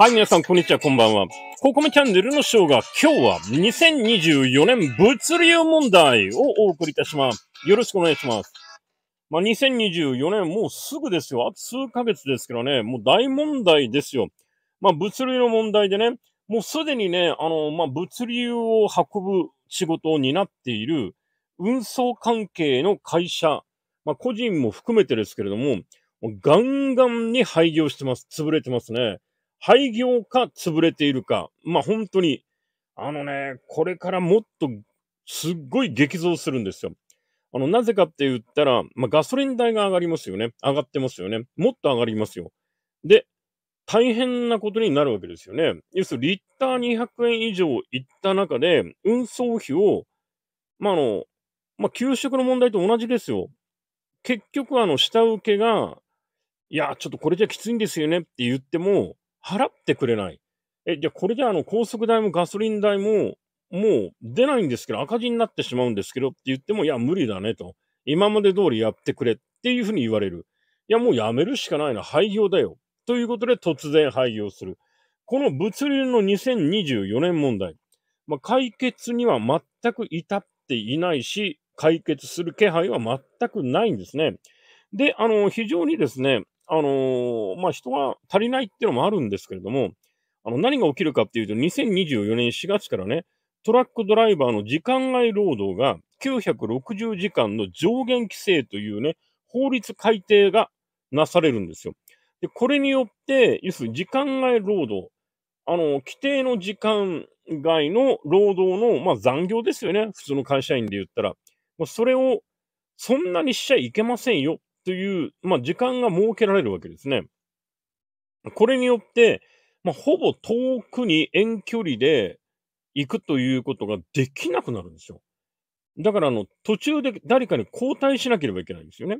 はい、皆さん、こんにちは、こんばんは。ココメチャンネルのショーが今日は2024年物流問題をお送りいたします。よろしくお願いします。まあ、2024年もうすぐですよ。あと数ヶ月ですからね、もう大問題ですよ。まあ、物流の問題でね、もうすでにね、あの、まあ、物流を運ぶ仕事を担っている運送関係の会社、まあ、個人も含めてですけれども、ガンガンに廃業してます。潰れてますね。廃業か潰れているか。まあ本当に、あのね、これからもっとすっごい激増するんですよ。あの、なぜかって言ったら、まあガソリン代が上がりますよね。上がってますよね。もっと上がりますよ。で、大変なことになるわけですよね。要するにリッター200円以上いった中で、運送費を、まあの、まあ給食の問題と同じですよ。結局あの、下請けが、いや、ちょっとこれじゃきついんですよねって言っても、払ってくれない。え、じゃあこれじゃあの高速代もガソリン代ももう出ないんですけど、赤字になってしまうんですけどって言っても、いや、無理だねと。今まで通りやってくれっていうふうに言われる。いや、もうやめるしかないな。廃業だよ。ということで突然廃業する。この物流の2024年問題。まあ、解決には全く至っていないし、解決する気配は全くないんですね。で、あの、非常にですね、あのー、まあ、人が足りないっていうのもあるんですけれども、あの、何が起きるかっていうと、2024年4月からね、トラックドライバーの時間外労働が960時間の上限規制というね、法律改定がなされるんですよ。で、これによって、要するに時間外労働、あの、規定の時間外の労働の、まあ、残業ですよね。普通の会社員で言ったら。まあ、それを、そんなにしちゃいけませんよという、まあ、時間が設けられるわけですね。これによって、まあ、ほぼ遠くに遠距離で行くということができなくなるんですよ。だから、あの、途中で誰かに交代しなければいけないんですよね。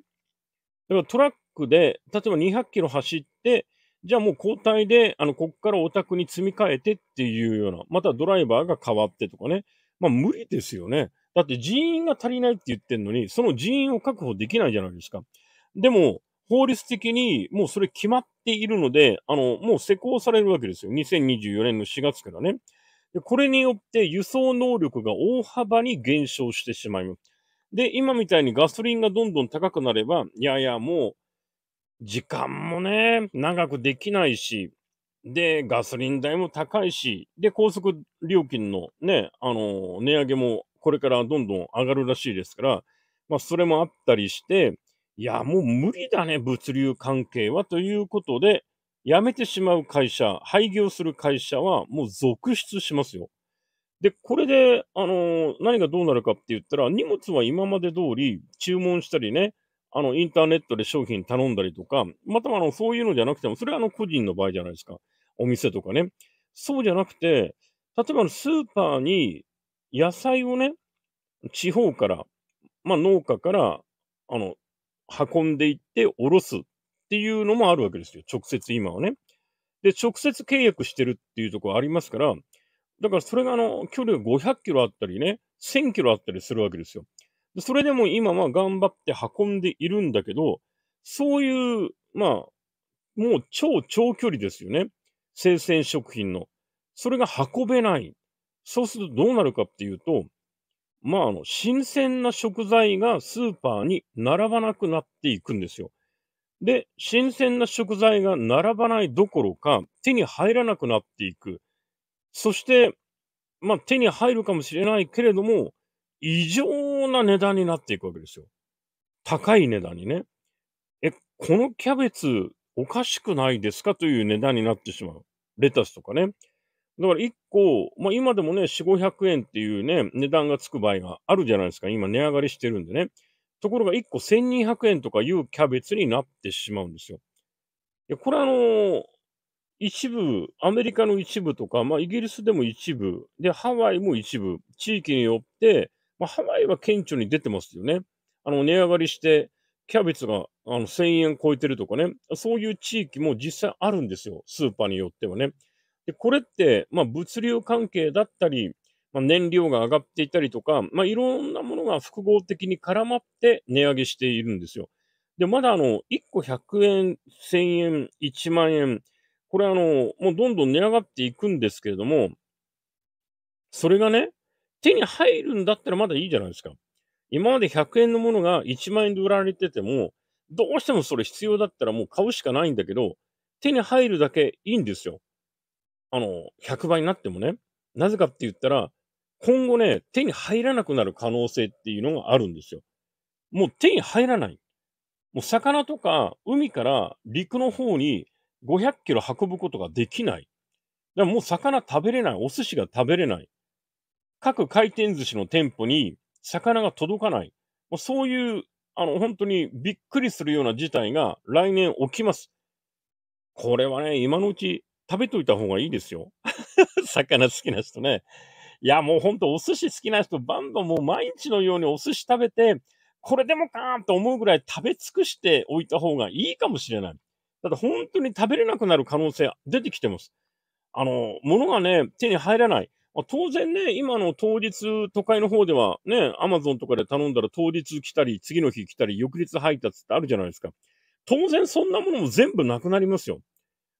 だからトラックで、例えば200キロ走って、じゃあもう交代で、あの、こっからお宅に積み替えてっていうような、またドライバーが変わってとかね。まあ無理ですよね。だって人員が足りないって言ってんのに、その人員を確保できないじゃないですか。でも、法律的にもうそれ決まっているので、あの、もう施行されるわけですよ。2024年の4月からね。でこれによって輸送能力が大幅に減少してしまいます。で、今みたいにガソリンがどんどん高くなれば、いやいや、もう、時間もね、長くできないし、で、ガソリン代も高いし、で、高速料金のね、あの、値上げもこれからどんどん上がるらしいですから、まあ、それもあったりして、いや、もう無理だね、物流関係は。ということで、辞めてしまう会社、廃業する会社はもう続出しますよ。で、これで、あのー、何がどうなるかって言ったら、荷物は今まで通り注文したりね、あの、インターネットで商品頼んだりとか、またはあの、そういうのじゃなくても、それはあの、個人の場合じゃないですか。お店とかね。そうじゃなくて、例えばスーパーに野菜をね、地方から、まあ農家から、あの、運んでいって下ろすっていうのもあるわけですよ。直接今はね。で、直接契約してるっていうところありますから、だからそれがあの、距離が500キロあったりね、1000キロあったりするわけですよ。それでも今は頑張って運んでいるんだけど、そういう、まあ、もう超長距離ですよね。生鮮食品の。それが運べない。そうするとどうなるかっていうと、まあ、あの、新鮮な食材がスーパーに並ばなくなっていくんですよ。で、新鮮な食材が並ばないどころか、手に入らなくなっていく。そして、まあ、手に入るかもしれないけれども、異常な値段になっていくわけですよ。高い値段にね。え、このキャベツおかしくないですかという値段になってしまう。レタスとかね。だから1個、まあ、今でもね、4、500円っていうね、値段がつく場合があるじゃないですか。今値上がりしてるんでね。ところが1個1200円とかいうキャベツになってしまうんですよ。いや、これあのー、一部、アメリカの一部とか、まあ、イギリスでも一部、で、ハワイも一部、地域によって、まあ、ハワイは顕著に出てますよね。あの、値上がりして、キャベツがあの1000円超えてるとかね、そういう地域も実際あるんですよ、スーパーによってはね。で、これって、まあ、物流関係だったり、まあ、燃料が上がっていたりとか、まあ、いろんなものが複合的に絡まって値上げしているんですよ。で、まだあの、1個100円、1000円、1万円、これあの、もうどんどん値上がっていくんですけれども、それがね、手に入るんだったらまだいいじゃないですか。今まで100円のものが1万円で売られてても、どうしてもそれ必要だったらもう買うしかないんだけど、手に入るだけいいんですよ。あの、100倍になってもね、なぜかって言ったら、今後ね、手に入らなくなる可能性っていうのがあるんですよ。もう手に入らない。もう魚とか海から陸の方に500キロ運ぶことができない。だからもう魚食べれない。お寿司が食べれない。各回転寿司の店舗に魚が届かない。もうそういう、あの、本当にびっくりするような事態が来年起きます。これはね、今のうち食べといた方がいいですよ。魚好きな人ね。いや、もうほんとお寿司好きな人、バンバンもう毎日のようにお寿司食べて、これでもかーと思うぐらい食べ尽くしておいた方がいいかもしれない。ただ本当に食べれなくなる可能性出てきてます。あの、物がね、手に入らない。まあ、当然ね、今の当日、都会の方ではね、アマゾンとかで頼んだら当日来たり、次の日来たり、翌日配達ってあるじゃないですか。当然そんなものも全部なくなりますよ。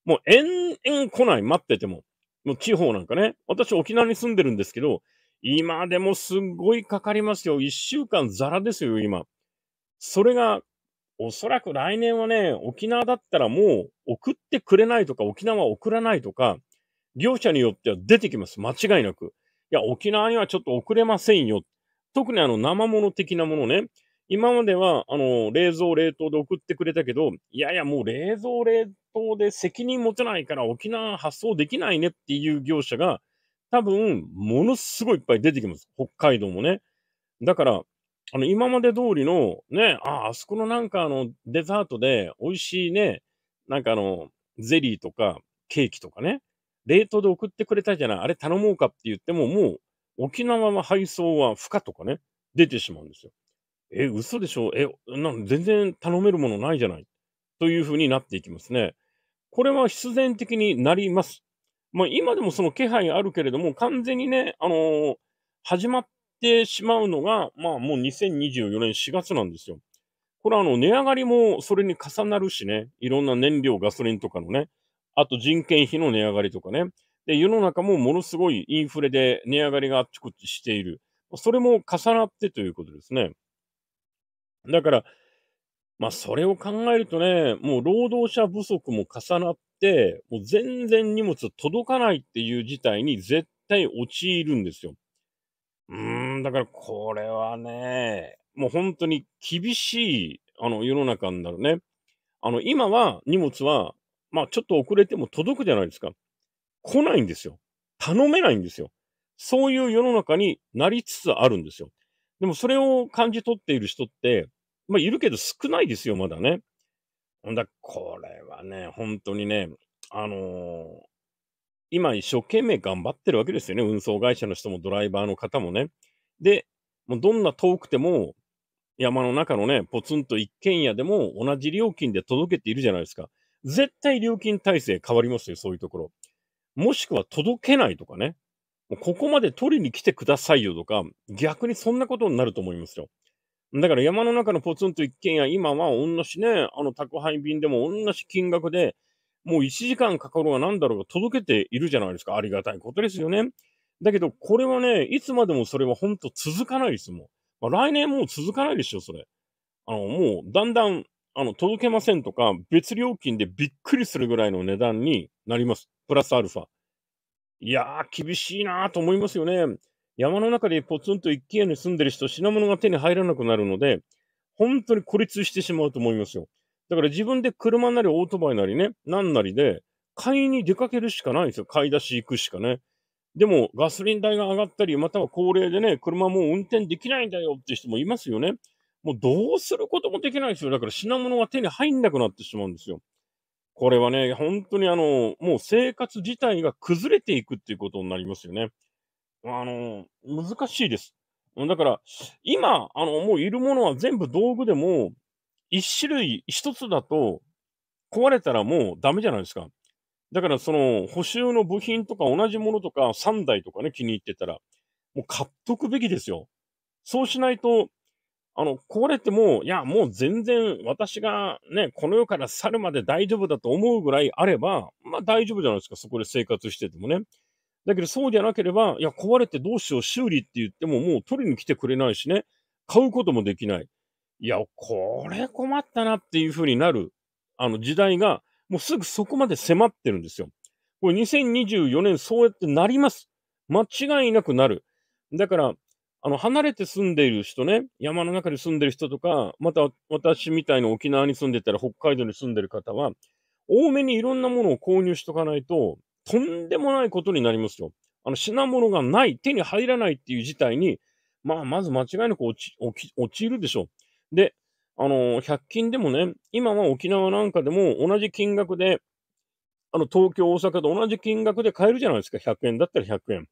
もう延々来ない、待ってても。もう地方なんかね。私沖縄に住んでるんですけど、今でもすごいかかりますよ。一週間ザラですよ、今。それが、おそらく来年はね、沖縄だったらもう送ってくれないとか、沖縄送らないとか、業者によっては出てきます。間違いなく。いや、沖縄にはちょっと送れませんよ。特にあの生物的なものね。今までは、あの、冷蔵冷凍で送ってくれたけど、いやいや、もう冷蔵冷当で責任持てないから沖縄発送できないねっていう業者が多分ものすごいいっぱい出てきます。北海道もね。だから、あの、今まで通りのね、あ、あそこのなんかあのデザートで美味しいね、なんかあの、ゼリーとかケーキとかね、冷凍で送ってくれたじゃない、あれ頼もうかって言ってももう沖縄は配送は不可とかね、出てしまうんですよ。え、嘘でしょえ、なん全然頼めるものないじゃない。というふうになっていきますね。これは必然的になります。まあ、今でもその気配あるけれども、完全にね、あのー、始まってしまうのが、まあもう2024年4月なんですよ。これあの、値上がりもそれに重なるしね、いろんな燃料、ガソリンとかのね、あと人件費の値上がりとかね、で、世の中もものすごいインフレで値上がりがあっちこっちしている。それも重なってということですね。だから、まあ、それを考えるとね、もう労働者不足も重なって、もう全然荷物届かないっていう事態に絶対陥るんですよ。うーん、だからこれはね、もう本当に厳しい、あの、世の中になるね。あの、今は荷物は、まあ、ちょっと遅れても届くじゃないですか。来ないんですよ。頼めないんですよ。そういう世の中になりつつあるんですよ。でもそれを感じ取っている人って、まあ、いるけど少ないですよ、まだね。ほんだ、これはね、本当にね、あのー、今一生懸命頑張ってるわけですよね。運送会社の人もドライバーの方もね。で、もうどんな遠くても、山の中のね、ポツンと一軒家でも同じ料金で届けているじゃないですか。絶対料金体制変わりますよ、そういうところ。もしくは届けないとかね。ここまで取りに来てくださいよとか、逆にそんなことになると思いますよ。だから山の中のポツンと一軒家、今は同じね、あの宅配便でも同じ金額で、もう1時間かかろうが何だろうが届けているじゃないですか。ありがたいことですよね。だけど、これはね、いつまでもそれは本当続かないですもん。まあ、来年もう続かないでしょ、それ。あの、もうだんだん、あの、届けませんとか、別料金でびっくりするぐらいの値段になります。プラスアルファ。いやー、厳しいなーと思いますよね。山の中でポツンと一軒家に住んでる人、品物が手に入らなくなるので、本当に孤立してしまうと思いますよ。だから自分で車なりオートバイなりね、何なりで、買いに出かけるしかないんですよ。買い出し行くしかね。でも、ガソリン代が上がったり、または高齢でね、車もう運転できないんだよって人もいますよね。もうどうすることもできないですよ。だから品物が手に入んなくなってしまうんですよ。これはね、本当にあの、もう生活自体が崩れていくっていうことになりますよね。あの、難しいです。だから、今、あの、もういるものは全部道具でも、一種類、一つだと、壊れたらもうダメじゃないですか。だから、その、補修の部品とか同じものとか3台とかね、気に入ってたら、もう買っとくべきですよ。そうしないと、あの、壊れても、いや、もう全然私がね、この世から去るまで大丈夫だと思うぐらいあれば、まあ大丈夫じゃないですか、そこで生活しててもね。だけどそうじゃなければ、いや、壊れてどうしよう、修理って言ってももう取りに来てくれないしね、買うこともできない。いや、これ困ったなっていうふうになる、あの時代が、もうすぐそこまで迫ってるんですよ。これ2024年そうやってなります。間違いなくなる。だから、あの、離れて住んでいる人ね、山の中に住んでる人とか、また私みたいな沖縄に住んでたら北海道に住んでる方は、多めにいろんなものを購入しとかないと、とんでもないことになりますよ。あの、品物がない、手に入らないっていう事態に、まあ、まず間違いなく落ち、落落ち、ちるでしょう。で、あの、100均でもね、今は沖縄なんかでも同じ金額で、あの、東京、大阪と同じ金額で買えるじゃないですか。100円だったら100円。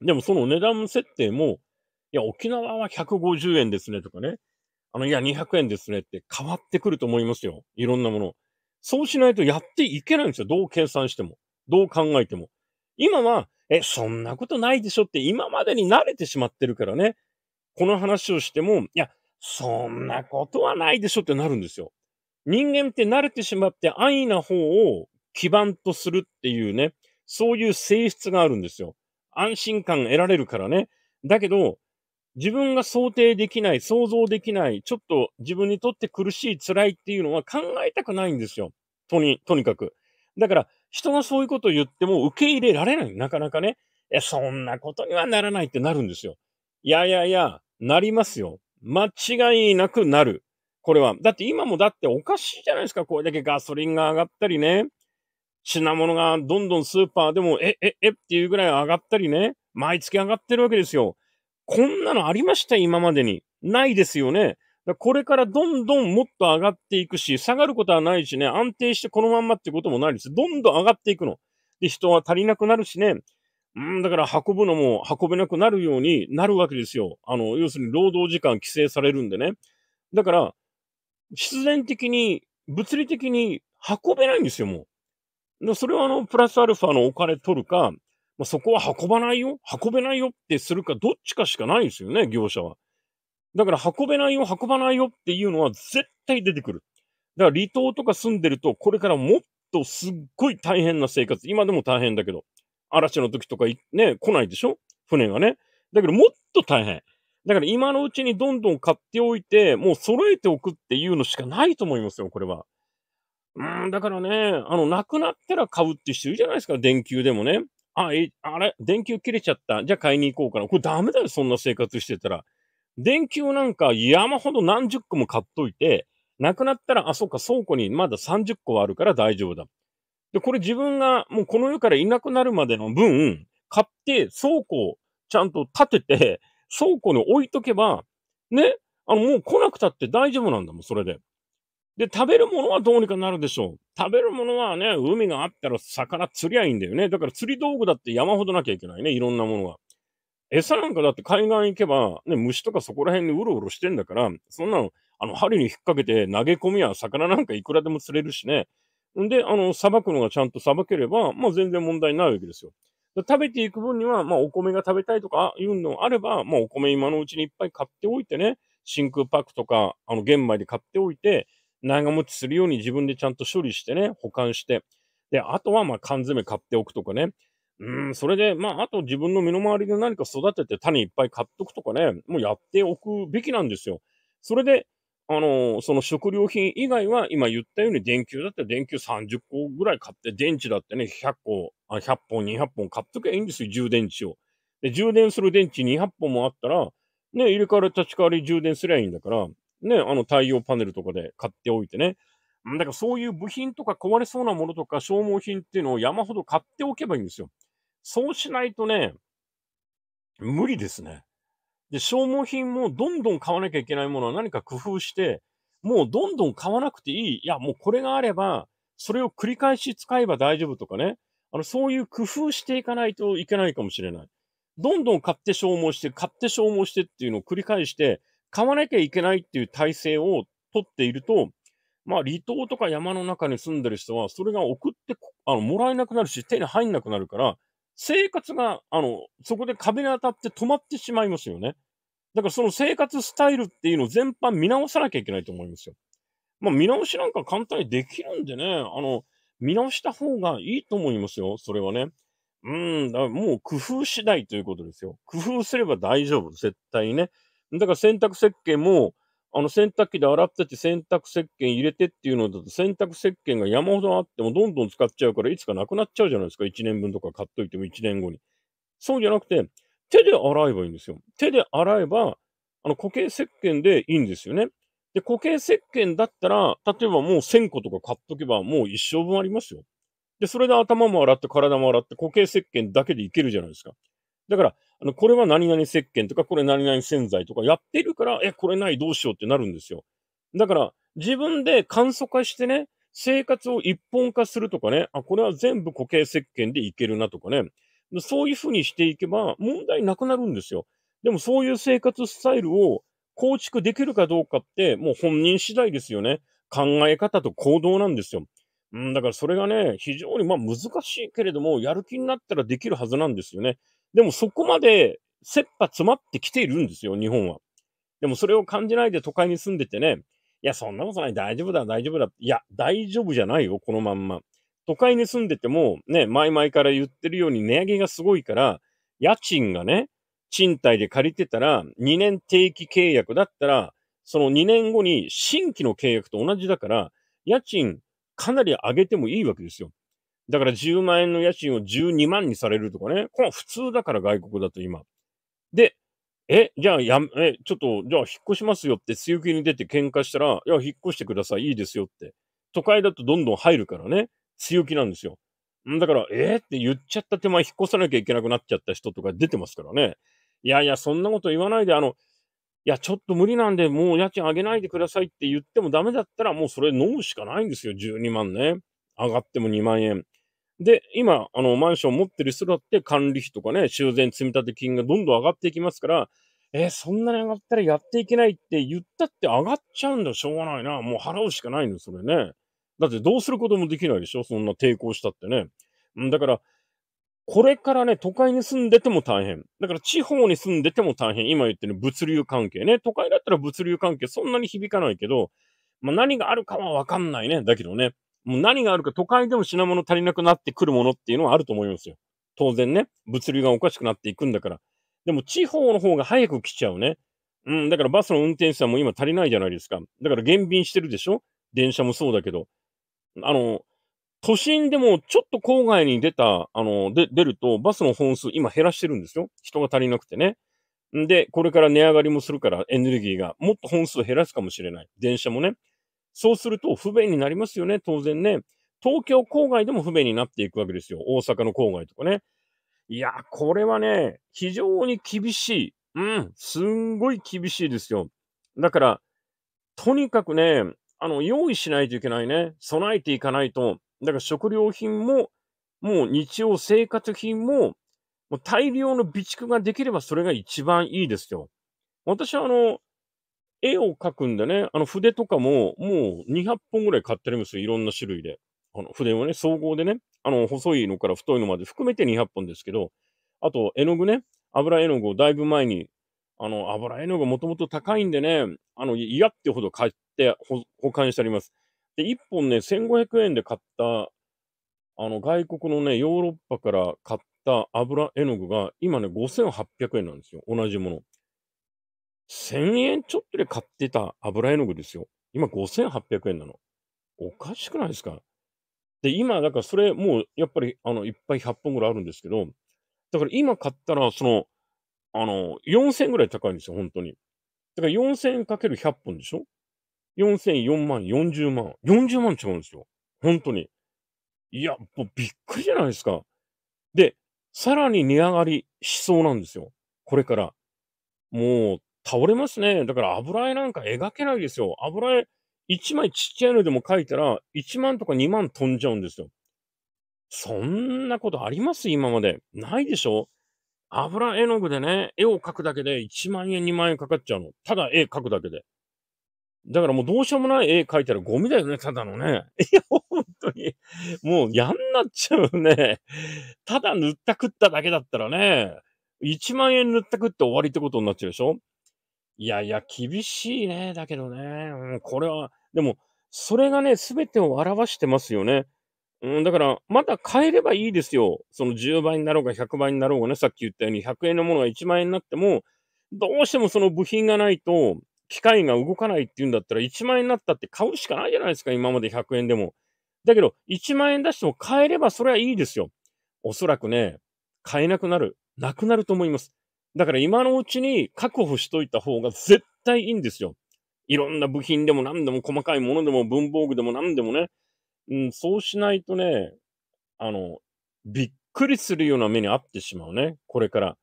でもその値段設定も、いや、沖縄は150円ですねとかね。あの、いや、200円ですねって変わってくると思いますよ。いろんなもの。そうしないとやっていけないんですよ。どう計算しても。どう考えても。今は、え、そんなことないでしょって今までに慣れてしまってるからね。この話をしても、いや、そんなことはないでしょってなるんですよ。人間って慣れてしまって安易な方を基盤とするっていうね、そういう性質があるんですよ。安心感得られるからね。だけど、自分が想定できない、想像できない、ちょっと自分にとって苦しい、辛いっていうのは考えたくないんですよ。とに、とにかく。だから、人がそういうことを言っても受け入れられない。なかなかね。や、そんなことにはならないってなるんですよ。いやいやいや、なりますよ。間違いなくなる。これは。だって今もだっておかしいじゃないですか。これだけガソリンが上がったりね。品物がどんどんスーパーでも、え、え、えっていうぐらい上がったりね。毎月上がってるわけですよ。こんなのありました今までに。ないですよね。これからどんどんもっと上がっていくし、下がることはないしね、安定してこのまんまってこともないです。どんどん上がっていくの。で、人は足りなくなるしね。うん、だから運ぶのも運べなくなるようになるわけですよ。あの、要するに労働時間規制されるんでね。だから、必然的に、物理的に運べないんですよ、もう。それはあの、プラスアルファのお金取るか、まあ、そこは運ばないよ運べないよってするか、どっちかしかないですよね、業者は。だから運べないよ、運ばないよっていうのは絶対出てくる。だから離島とか住んでると、これからもっとすっごい大変な生活。今でも大変だけど。嵐の時とかね、来ないでしょ船がね。だけどもっと大変。だから今のうちにどんどん買っておいて、もう揃えておくっていうのしかないと思いますよ、これは。うん、だからね、あの、なくなったら買うっていう人いるじゃないですか、電球でもね。あ、え、あれ電球切れちゃった。じゃあ買いに行こうかな。これダメだよ、そんな生活してたら。電球なんか山ほど何十個も買っといて、なくなったら、あ、そうか、倉庫にまだ30個あるから大丈夫だ。で、これ自分がもうこの世からいなくなるまでの分、買って倉庫をちゃんと立てて、倉庫に置いとけば、ね、あの、もう来なくたって大丈夫なんだもん、それで。で、食べるものはどうにかなるでしょう。食べるものはね、海があったら魚釣りゃいいんだよね。だから釣り道具だって山ほどなきゃいけないね、いろんなものが。餌なんかだって海岸行けば、ね、虫とかそこら辺にうろうろしてんだから、そんなの、あの、針に引っ掛けて投げ込みや魚なんかいくらでも釣れるしね。んで、あの、さばくのがちゃんとさばければ、まあ全然問題ないわけですよ。食べていく分には、まあお米が食べたいとかいうのあれば、まあお米今のうちにいっぱい買っておいてね、真空パックとか、あの、玄米で買っておいて、長持ちするように自分でちゃんと処理してね、保管して。で、あとはまあ缶詰買っておくとかね。うん、それで、まあ、あと自分の身の回りで何か育てて種いっぱい買っとくとかね、もうやっておくべきなんですよ。それで、あのー、その食料品以外は、今言ったように電球だって電球30個ぐらい買って、電池だってね、100個、あ100本、200本買っとけばいいんですよ、充電池を。で、充電する電池200本もあったら、ね、入れ替わり立ち替わり充電すりゃいいんだから、ね、あの太陽パネルとかで買っておいてね。だからそういう部品とか壊れそうなものとか消耗品っていうのを山ほど買っておけばいいんですよ。そうしないとね、無理ですね。で、消耗品もどんどん買わなきゃいけないものは何か工夫して、もうどんどん買わなくていい。いや、もうこれがあれば、それを繰り返し使えば大丈夫とかね。あの、そういう工夫していかないといけないかもしれない。どんどん買って消耗して、買って消耗してっていうのを繰り返して、買わなきゃいけないっていう体制を取っていると、まあ離島とか山の中に住んでる人は、それが送って、あの、もらえなくなるし、手に入んなくなるから、生活が、あの、そこで壁に当たって止まってしまいますよね。だからその生活スタイルっていうのを全般見直さなきゃいけないと思いますよ。まあ見直しなんか簡単にできるんでね、あの、見直した方がいいと思いますよ、それはね。うん、だもう工夫次第ということですよ。工夫すれば大丈夫、絶対ね。だから洗濯石鹸も、あの洗濯機で洗ってて洗濯石鹸入れてっていうのだと洗濯石鹸が山ほどあってもどんどん使っちゃうからいつかなくなっちゃうじゃないですか。1年分とか買っといても1年後に。そうじゃなくて、手で洗えばいいんですよ。手で洗えば、あの固形石鹸でいいんですよね。で、固形石鹸だったら、例えばもう1000個とか買っとけばもう一生分ありますよ。で、それで頭も洗って体も洗って固形石鹸だけでいけるじゃないですか。だから、あの、これは何々石鹸とか、これ何々洗剤とかやってるから、え、これないどうしようってなるんですよ。だから、自分で簡素化してね、生活を一本化するとかね、あ、これは全部固形石鹸でいけるなとかね、そういうふうにしていけば問題なくなるんですよ。でもそういう生活スタイルを構築できるかどうかって、もう本人次第ですよね。考え方と行動なんですよ。うん、だからそれがね、非常にまあ難しいけれども、やる気になったらできるはずなんですよね。でもそこまで切羽詰まってきているんですよ、日本は。でもそれを感じないで都会に住んでてね、いや、そんなことない、大丈夫だ、大丈夫だ。いや、大丈夫じゃないよ、このまんま。都会に住んでても、ね、前々から言ってるように値上げがすごいから、家賃がね、賃貸で借りてたら、2年定期契約だったら、その2年後に新規の契約と同じだから、家賃かなり上げてもいいわけですよ。だから10万円の家賃を12万にされるとかね。これ普通だから外国だと今。で、え、じゃあやえ、ちょっと、じゃあ引っ越しますよって強気に出て喧嘩したら、いや、引っ越してください、いいですよって。都会だとどんどん入るからね、強気なんですよ。だから、えー、って言っちゃった手前引っ越さなきゃいけなくなっちゃった人とか出てますからね。いやいや、そんなこと言わないで、あの、いや、ちょっと無理なんで、もう家賃上げないでくださいって言ってもダメだったら、もうそれ飲むしかないんですよ、12万ね。上がっても2万円。で、今、あの、マンション持ってる人だって管理費とかね、修繕積立金がどんどん上がっていきますから、えー、そんなに上がったらやっていけないって言ったって上がっちゃうんだしょうがないな。もう払うしかないの、それね。だってどうすることもできないでしょそんな抵抗したってね。うん、だから、これからね、都会に住んでても大変。だから地方に住んでても大変。今言ってる物流関係ね。都会だったら物流関係そんなに響かないけど、まあ、何があるかはわかんないね。だけどね。もう何があるか都会でも品物足りなくなってくるものっていうのはあると思いますよ。当然ね、物流がおかしくなっていくんだから。でも地方の方が早く来ちゃうね。うん、だからバスの運転手さんも今足りないじゃないですか。だから減便してるでしょ電車もそうだけど。あの、都心でもちょっと郊外に出た、あの、で、出るとバスの本数今減らしてるんですよ。人が足りなくてね。んで、これから値上がりもするからエネルギーがもっと本数減らすかもしれない。電車もね。そうすると不便になりますよね、当然ね。東京郊外でも不便になっていくわけですよ。大阪の郊外とかね。いや、これはね、非常に厳しい。うん、すんごい厳しいですよ。だから、とにかくね、あの、用意しないといけないね。備えていかないと。だから食料品も、もう日用生活品も、もう大量の備蓄ができればそれが一番いいですよ。私はあの、絵を描くんでね、あの筆とかももう200本ぐらい買ってるんですよ。いろんな種類で。あの筆をね、総合でね、あの細いのから太いのまで含めて200本ですけど、あと絵の具ね、油絵の具をだいぶ前に、あの油絵の具もともと高いんでね、あの嫌ってほど買って保管してあります。で、1本ね、1500円で買った、あの外国のね、ヨーロッパから買った油絵の具が今ね、5800円なんですよ。同じもの。1000円ちょっとで買ってた油絵の具ですよ。今5800円なの。おかしくないですかで、今、だからそれもうやっぱりあのいっぱい100本ぐらいあるんですけど、だから今買ったらその、あの、4000円ぐらい高いんですよ、本当に。だから4000円かける100本でしょ ?4004 万、40万、40万違うんですよ。本当に。いや、もうびっくりじゃないですか。で、さらに値上がりしそうなんですよ。これから。もう倒れますね。だから油絵なんか描けないですよ。油絵、1枚ちっちゃいのでも描いたら、1万とか2万飛んじゃうんですよ。そんなことあります今まで。ないでしょ油絵の具でね、絵を描くだけで1万円、2万円かかっちゃうの。ただ絵描くだけで。だからもうどうしようもない絵描いたらゴミだよね、ただのね。いや、本当に。もうやんなっちゃうね。ただ塗った食っただけだったらね、1万円塗った食って終わりってことになっちゃうでしょいやいや、厳しいね。だけどね、うん、これは、でも、それがね、すべてを表してますよね。うん、だから、また変えればいいですよ。その10倍になろうが100倍になろうがね、さっき言ったように100円のものが1万円になっても、どうしてもその部品がないと、機械が動かないっていうんだったら、1万円になったって買うしかないじゃないですか、今まで100円でも。だけど、1万円出しても変えればそれはいいですよ。おそらくね、買えなくなる。なくなると思います。だから今のうちに確保しといた方が絶対いいんですよ。いろんな部品でも何でも細かいものでも文房具でも何でもね。うん、そうしないとね、あの、びっくりするような目に遭ってしまうね。これから。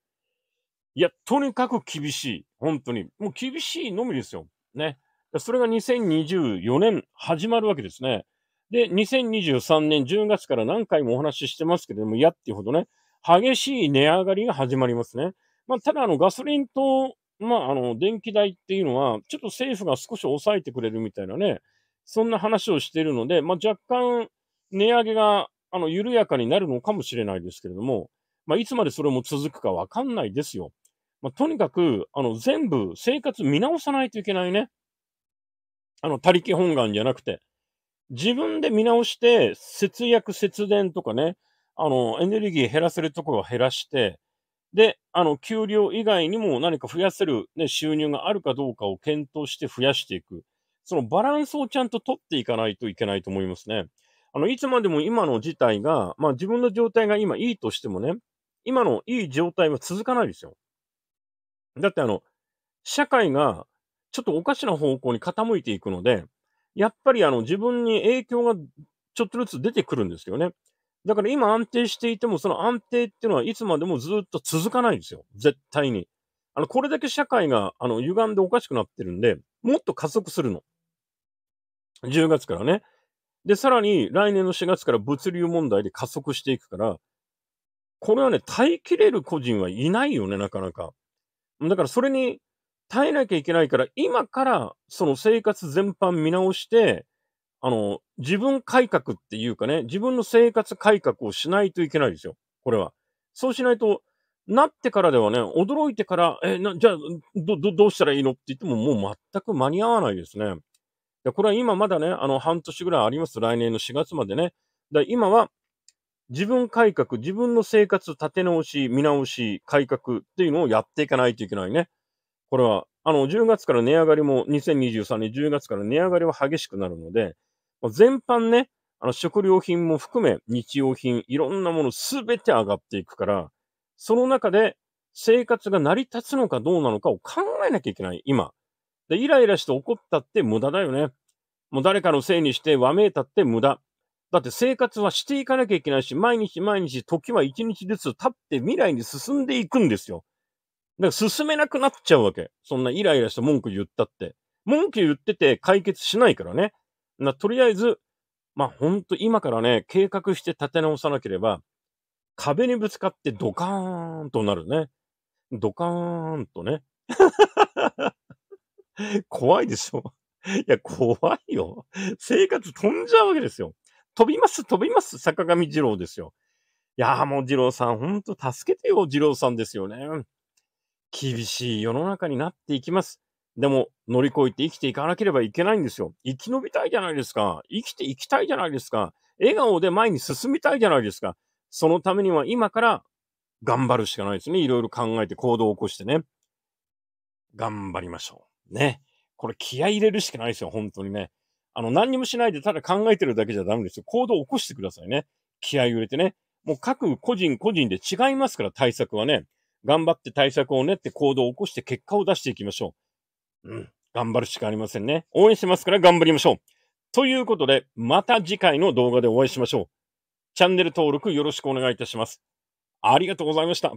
いや、とにかく厳しい。本当に。もう厳しいのみですよ。ね。それが2024年始まるわけですね。で、2023年10月から何回もお話ししてますけれども、やっていうほどね、激しい値上がりが始まりますね。まあ、ただ、あの、ガソリンと、まあ、あの、電気代っていうのは、ちょっと政府が少し抑えてくれるみたいなね、そんな話をしているので、まあ、若干、値上げが、あの、緩やかになるのかもしれないですけれども、まあ、いつまでそれも続くかわかんないですよ。まあ、とにかく、あの、全部生活見直さないといけないね。あの、他力本願じゃなくて。自分で見直して、節約、節電とかね、あの、エネルギー減らせるところを減らして、で、あの、給料以外にも何か増やせる、ね、収入があるかどうかを検討して増やしていく。そのバランスをちゃんと取っていかないといけないと思いますね。あの、いつまでも今の事態が、まあ自分の状態が今いいとしてもね、今のいい状態は続かないですよ。だってあの、社会がちょっとおかしな方向に傾いていくので、やっぱりあの自分に影響がちょっとずつ出てくるんですよね。だから今安定していても、その安定っていうのはいつまでもずっと続かないんですよ。絶対に。あの、これだけ社会が、あの、歪んでおかしくなってるんで、もっと加速するの。10月からね。で、さらに来年の4月から物流問題で加速していくから、これはね、耐えきれる個人はいないよね、なかなか。だからそれに耐えなきゃいけないから、今からその生活全般見直して、あの、自分改革っていうかね、自分の生活改革をしないといけないですよ。これは。そうしないと、なってからではね、驚いてから、え、なじゃあ、ど、ど、どうしたらいいのって言っても、もう全く間に合わないですね。でこれは今まだね、あの、半年ぐらいあります。来年の4月までね。だ今は、自分改革、自分の生活立て直し、見直し、改革っていうのをやっていかないといけないね。これは、あの、10月から値上がりも、2023年10月から値上がりは激しくなるので、まあ、全般ね、あの食料品も含め日用品、いろんなものすべて上がっていくから、その中で生活が成り立つのかどうなのかを考えなきゃいけない、今。で、イライラして怒ったって無駄だよね。もう誰かのせいにしてわめいたって無駄。だって生活はしていかなきゃいけないし、毎日毎日時は一日ずつ経って未来に進んでいくんですよ。だから進めなくなっちゃうわけ。そんなイライラして文句言ったって。文句言ってて解決しないからね。な、とりあえず、まあほんと今からね、計画して立て直さなければ、壁にぶつかってドカーンとなるね。ドカーンとね。怖いでしょ。いや、怖いよ。生活飛んじゃうわけですよ。飛びます、飛びます、坂上二郎ですよ。いやーもう二郎さん、ほんと助けてよ、二郎さんですよね。厳しい世の中になっていきます。でも乗り越えて生きていかなければいけないんですよ。生き延びたいじゃないですか。生きていきたいじゃないですか。笑顔で前に進みたいじゃないですか。そのためには今から頑張るしかないですね。いろいろ考えて行動を起こしてね。頑張りましょう。ね。これ気合入れるしかないですよ。本当にね。あの、何にもしないでただ考えてるだけじゃダメですよ。行動を起こしてくださいね。気合入れてね。もう各個人個人で違いますから、対策はね。頑張って対策を練って行動を起こして結果を出していきましょう。うん。頑張るしかありませんね。応援してますから頑張りましょう。ということで、また次回の動画でお会いしましょう。チャンネル登録よろしくお願いいたします。ありがとうございました。